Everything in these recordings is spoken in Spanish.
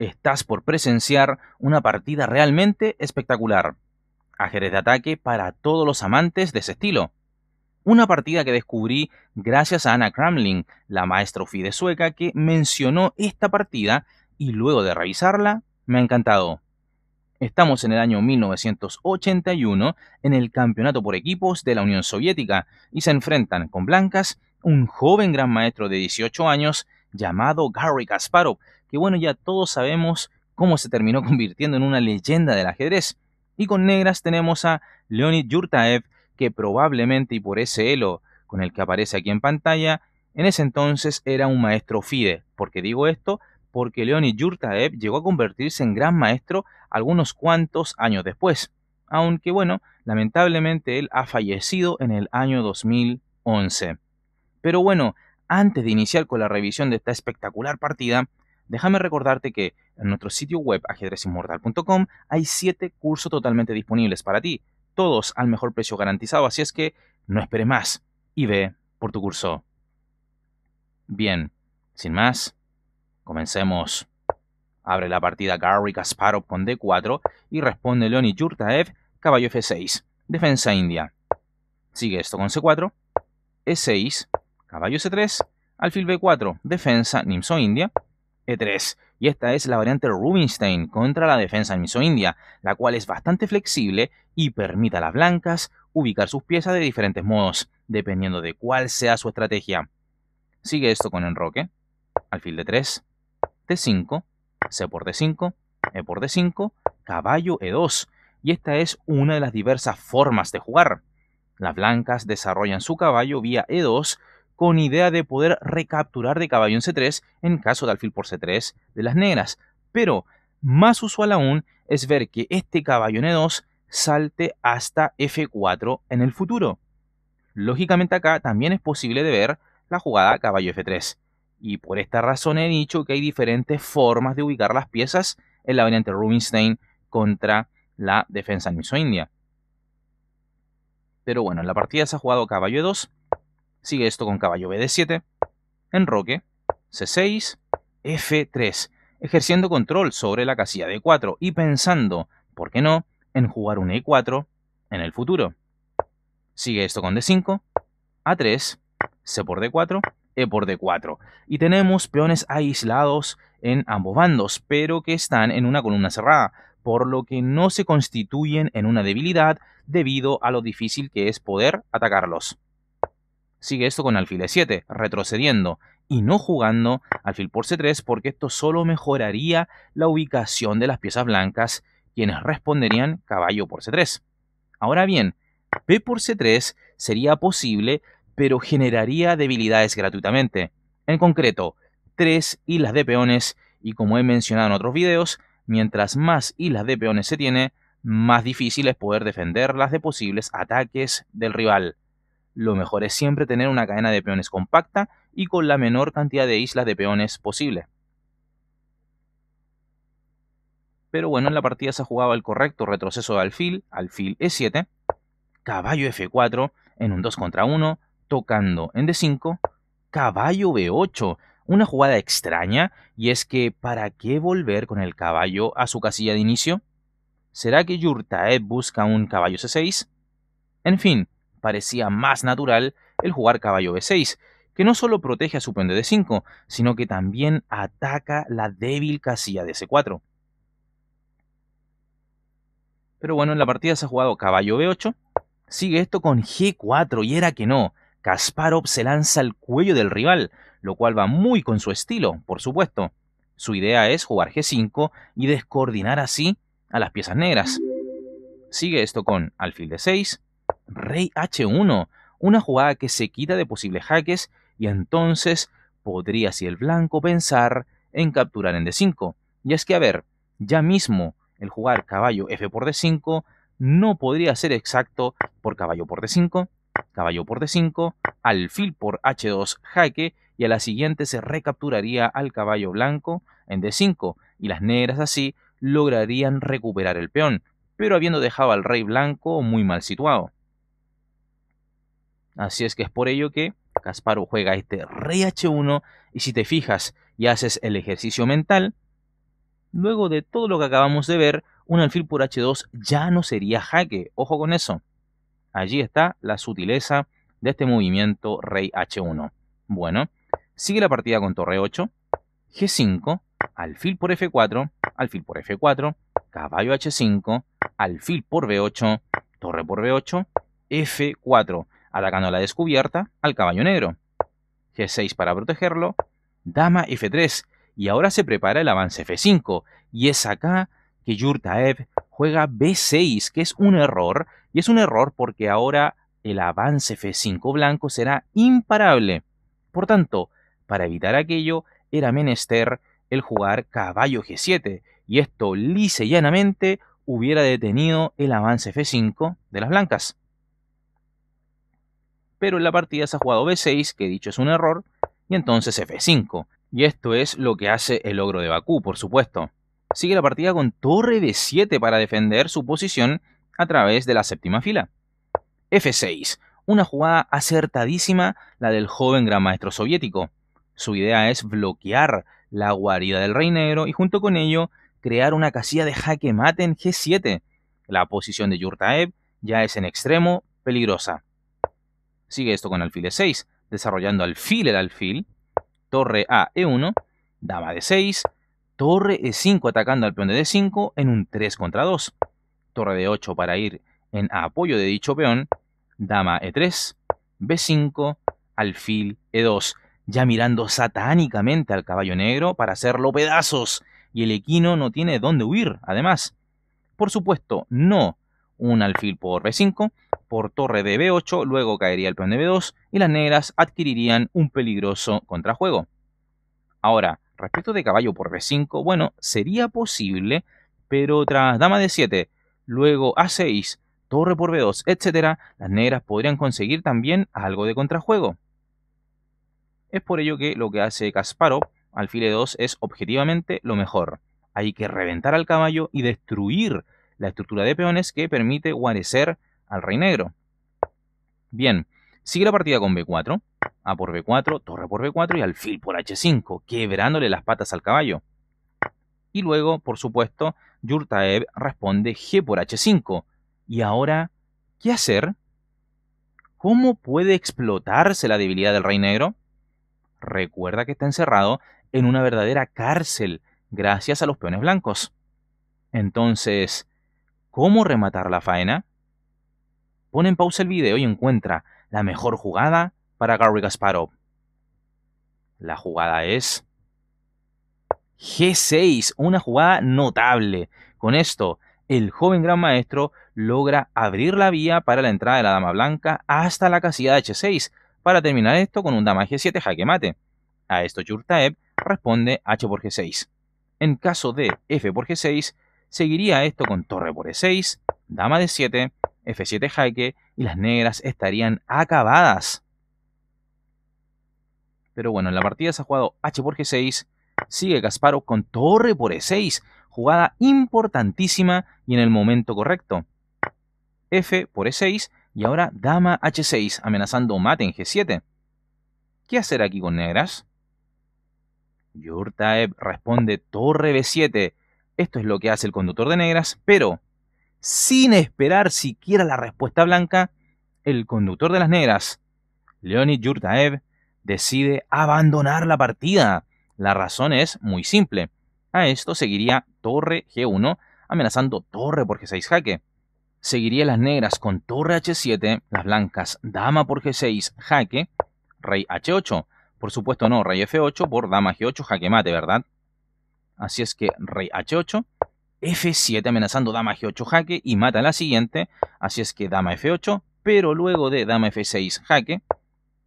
Estás por presenciar una partida realmente espectacular. Ajedrez de ataque para todos los amantes de ese estilo. Una partida que descubrí gracias a Anna Kramling, la maestra fidezueca sueca que mencionó esta partida y luego de revisarla me ha encantado. Estamos en el año 1981 en el campeonato por equipos de la Unión Soviética y se enfrentan con blancas un joven gran maestro de 18 años llamado Gary Kasparov, que bueno, ya todos sabemos cómo se terminó convirtiendo en una leyenda del ajedrez. Y con negras tenemos a Leonid Yurtaev, que probablemente y por ese elo con el que aparece aquí en pantalla, en ese entonces era un maestro FIDE. ¿Por qué digo esto? Porque Leonid Yurtaev llegó a convertirse en gran maestro algunos cuantos años después. Aunque bueno, lamentablemente él ha fallecido en el año 2011. Pero bueno, antes de iniciar con la revisión de esta espectacular partida, déjame recordarte que en nuestro sitio web ajedrezinmortal.com hay 7 cursos totalmente disponibles para ti, todos al mejor precio garantizado, así es que no esperes más y ve por tu curso. Bien, sin más, comencemos. Abre la partida Gary Kasparov con D4 y responde Leonid Yurtaev, caballo F6, defensa india. Sigue esto con C4, E6, caballo C3, alfil B4, defensa, Nimso India, E3. Y esta es la variante Rubinstein contra la defensa Nimso India, la cual es bastante flexible y permite a las blancas ubicar sus piezas de diferentes modos, dependiendo de cuál sea su estrategia. Sigue esto con enroque, alfil D3, d 5 C por D5, E por D5, caballo E2. Y esta es una de las diversas formas de jugar. Las blancas desarrollan su caballo vía E2 con idea de poder recapturar de caballo en C3 en caso de alfil por C3 de las negras. Pero más usual aún es ver que este caballo en E2 salte hasta F4 en el futuro. Lógicamente acá también es posible de ver la jugada caballo F3. Y por esta razón he dicho que hay diferentes formas de ubicar las piezas en la variante Rubinstein contra la defensa niso-india. Pero bueno, en la partida se ha jugado caballo E2, Sigue esto con caballo BD7, enroque, C6, F3, ejerciendo control sobre la casilla D4 y pensando, ¿por qué no?, en jugar un E4 en el futuro. Sigue esto con D5, A3, C por D4, E por D4. Y tenemos peones aislados en ambos bandos, pero que están en una columna cerrada, por lo que no se constituyen en una debilidad debido a lo difícil que es poder atacarlos. Sigue esto con alfil e7, retrocediendo y no jugando alfil por c3 porque esto solo mejoraría la ubicación de las piezas blancas quienes responderían caballo por c3. Ahora bien, p por c3 sería posible pero generaría debilidades gratuitamente. En concreto, tres islas de peones y como he mencionado en otros videos, mientras más islas de peones se tiene, más difícil es poder defenderlas de posibles ataques del rival. Lo mejor es siempre tener una cadena de peones compacta y con la menor cantidad de islas de peones posible. Pero bueno, en la partida se ha jugado el correcto retroceso de alfil, alfil e7, caballo f4 en un 2 contra 1, tocando en d5, caballo b8, una jugada extraña, y es que ¿para qué volver con el caballo a su casilla de inicio? ¿Será que Yurtaev busca un caballo c6? En fin, parecía más natural el jugar caballo b6, que no solo protege a su pende de 5, sino que también ataca la débil casilla de c4. Pero bueno, en la partida se ha jugado caballo b8, sigue esto con g4 y era que no, Kasparov se lanza al cuello del rival, lo cual va muy con su estilo, por supuesto. Su idea es jugar g5 y descoordinar así a las piezas negras. Sigue esto con alfil de 6, Rey H1, una jugada que se quita de posibles jaques y entonces podría si el blanco pensar en capturar en D5. Y es que, a ver, ya mismo el jugar caballo F por D5 no podría ser exacto por caballo por D5, caballo por D5, alfil por H2 jaque y a la siguiente se recapturaría al caballo blanco en D5 y las negras así lograrían recuperar el peón, pero habiendo dejado al rey blanco muy mal situado. Así es que es por ello que Kasparov juega este rey H1 y si te fijas y haces el ejercicio mental, luego de todo lo que acabamos de ver, un alfil por H2 ya no sería jaque. Ojo con eso. Allí está la sutileza de este movimiento rey H1. Bueno, sigue la partida con torre 8, G5, alfil por F4, alfil por F4, caballo H5, alfil por B8, torre por B8, F4 atacando a la descubierta al caballo negro. G6 para protegerlo, dama F3, y ahora se prepara el avance F5, y es acá que Yurtaev juega B6, que es un error, y es un error porque ahora el avance F5 blanco será imparable. Por tanto, para evitar aquello, era menester el jugar caballo G7, y esto lice llanamente hubiera detenido el avance F5 de las blancas pero en la partida se ha jugado B6, que dicho es un error, y entonces F5. Y esto es lo que hace el ogro de Bakú, por supuesto. Sigue la partida con torre B7 para defender su posición a través de la séptima fila. F6, una jugada acertadísima la del joven gran maestro soviético. Su idea es bloquear la guarida del rey negro y junto con ello crear una casilla de jaque mate en G7. La posición de Yurtaev ya es en extremo peligrosa. Sigue esto con alfil E6, desarrollando alfil el alfil, torre A E1, dama D6, torre E5 atacando al peón de D5 en un 3 contra 2, torre D8 para ir en apoyo de dicho peón, dama E3, B5, alfil E2, ya mirando satánicamente al caballo negro para hacerlo pedazos, y el equino no tiene dónde huir, además. Por supuesto, no un alfil por B5, por torre de b8, luego caería el peón de b2 y las negras adquirirían un peligroso contrajuego. Ahora, respecto de caballo por b5, bueno, sería posible, pero tras dama de 7, luego a6, torre por b2, etc., las negras podrían conseguir también algo de contrajuego. Es por ello que lo que hace Kasparov alfil e2 es objetivamente lo mejor. Hay que reventar al caballo y destruir la estructura de peones que permite guarecer al rey negro. Bien, sigue la partida con B4, A por B4, torre por B4 y alfil por H5, quebrándole las patas al caballo. Y luego, por supuesto, Yurtaev responde G por H5. Y ahora, ¿qué hacer? ¿Cómo puede explotarse la debilidad del rey negro? Recuerda que está encerrado en una verdadera cárcel gracias a los peones blancos. Entonces, ¿cómo rematar la faena? pone en pausa el video y encuentra la mejor jugada para Gary Gasparov. La jugada es G6, una jugada notable. Con esto, el joven gran maestro logra abrir la vía para la entrada de la dama blanca hasta la casilla de H6, para terminar esto con un dama G7 jaque mate. A esto Yurtaev responde H por G6. En caso de F por G6, seguiría esto con torre por E6, dama de 7 F7 jaque y las negras estarían acabadas. Pero bueno, en la partida se ha jugado H por G6, sigue Gasparo con torre por E6, jugada importantísima y en el momento correcto. F por E6 y ahora dama H6 amenazando mate en G7. ¿Qué hacer aquí con negras? Yurtaev responde torre B7. Esto es lo que hace el conductor de negras, pero sin esperar siquiera la respuesta blanca, el conductor de las negras, Leonid Yurtaev, decide abandonar la partida. La razón es muy simple. A esto seguiría torre G1, amenazando torre por G6 jaque. Seguiría las negras con torre H7, las blancas dama por G6 jaque, rey H8. Por supuesto no, rey F8 por dama G8 jaque mate, ¿verdad? Así es que rey H8, F7 amenazando dama G8 jaque y mata a la siguiente, así es que dama F8, pero luego de dama F6 jaque,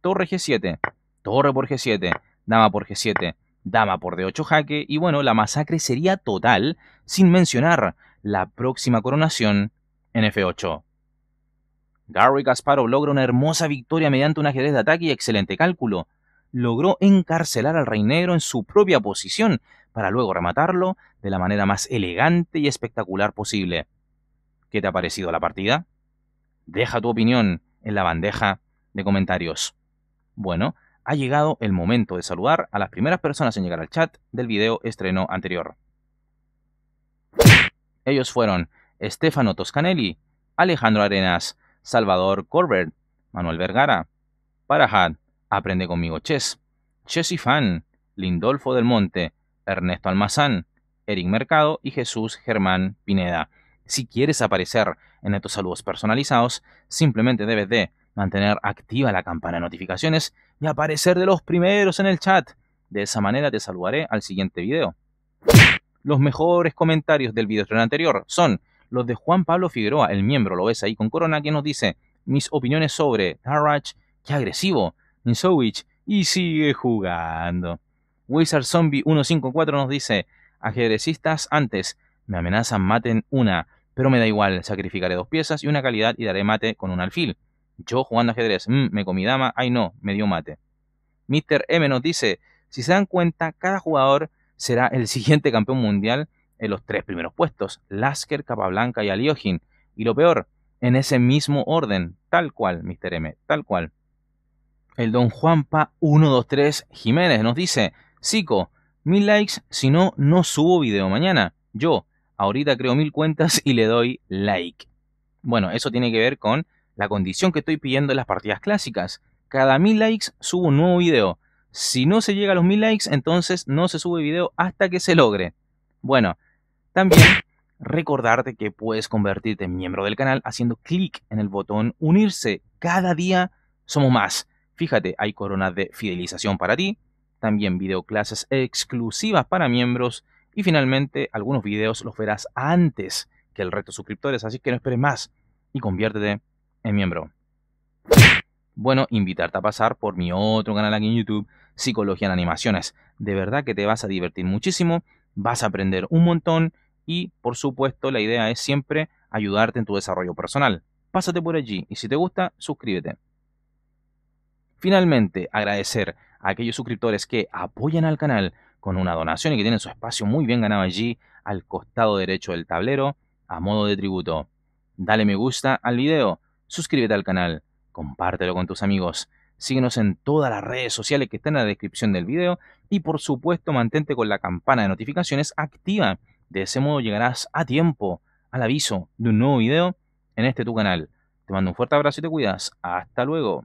torre G7, torre por G7, dama por G7, dama por D8 jaque y bueno, la masacre sería total, sin mencionar la próxima coronación en F8. Garry Kasparov logra una hermosa victoria mediante un ajedrez de ataque y excelente cálculo. Logró encarcelar al rey negro en su propia posición, para luego rematarlo de la manera más elegante y espectacular posible. ¿Qué te ha parecido la partida? Deja tu opinión en la bandeja de comentarios. Bueno, ha llegado el momento de saludar a las primeras personas en llegar al chat del video estreno anterior. Ellos fueron Stefano Toscanelli, Alejandro Arenas, Salvador Corbert, Manuel Vergara, Parahat, Aprende conmigo Chess, Chessy Fan, Lindolfo del Monte, Ernesto Almazán, Eric Mercado y Jesús Germán Pineda. Si quieres aparecer en estos saludos personalizados, simplemente debes de mantener activa la campana de notificaciones y aparecer de los primeros en el chat. De esa manera te saludaré al siguiente video. Los mejores comentarios del video anterior son los de Juan Pablo Figueroa, el miembro, lo ves ahí con corona, que nos dice mis opiniones sobre Tarach, qué agresivo, Nisowich, y sigue jugando. Wizard Zombie 154 nos dice, ajedrecistas antes, me amenazan maten una, pero me da igual, sacrificaré dos piezas y una calidad y daré mate con un alfil. Yo jugando ajedrez, mm, me comí dama, ay no, me dio mate. Mr. M nos dice, si se dan cuenta, cada jugador será el siguiente campeón mundial en los tres primeros puestos, Lasker, Capablanca y Aliojin. Y lo peor, en ese mismo orden, tal cual, Mr. M, tal cual. El don Juanpa 123 Jiménez nos dice, Sico, mil likes, si no, no subo video mañana. Yo, ahorita creo mil cuentas y le doy like. Bueno, eso tiene que ver con la condición que estoy pidiendo en las partidas clásicas. Cada mil likes subo un nuevo video. Si no se llega a los mil likes, entonces no se sube video hasta que se logre. Bueno, también recordarte que puedes convertirte en miembro del canal haciendo clic en el botón unirse. Cada día somos más. Fíjate, hay coronas de fidelización para ti, también videoclases exclusivas para miembros y finalmente algunos videos los verás antes que el resto de suscriptores, así que no esperes más y conviértete en miembro. Bueno, invitarte a pasar por mi otro canal aquí en YouTube, Psicología en Animaciones. De verdad que te vas a divertir muchísimo, vas a aprender un montón y por supuesto la idea es siempre ayudarte en tu desarrollo personal. Pásate por allí y si te gusta, suscríbete. Finalmente, agradecer a aquellos suscriptores que apoyan al canal con una donación y que tienen su espacio muy bien ganado allí al costado derecho del tablero a modo de tributo. Dale me gusta al video, suscríbete al canal, compártelo con tus amigos, síguenos en todas las redes sociales que están en la descripción del video y por supuesto mantente con la campana de notificaciones activa. De ese modo llegarás a tiempo al aviso de un nuevo video en este tu canal. Te mando un fuerte abrazo y te cuidas. Hasta luego.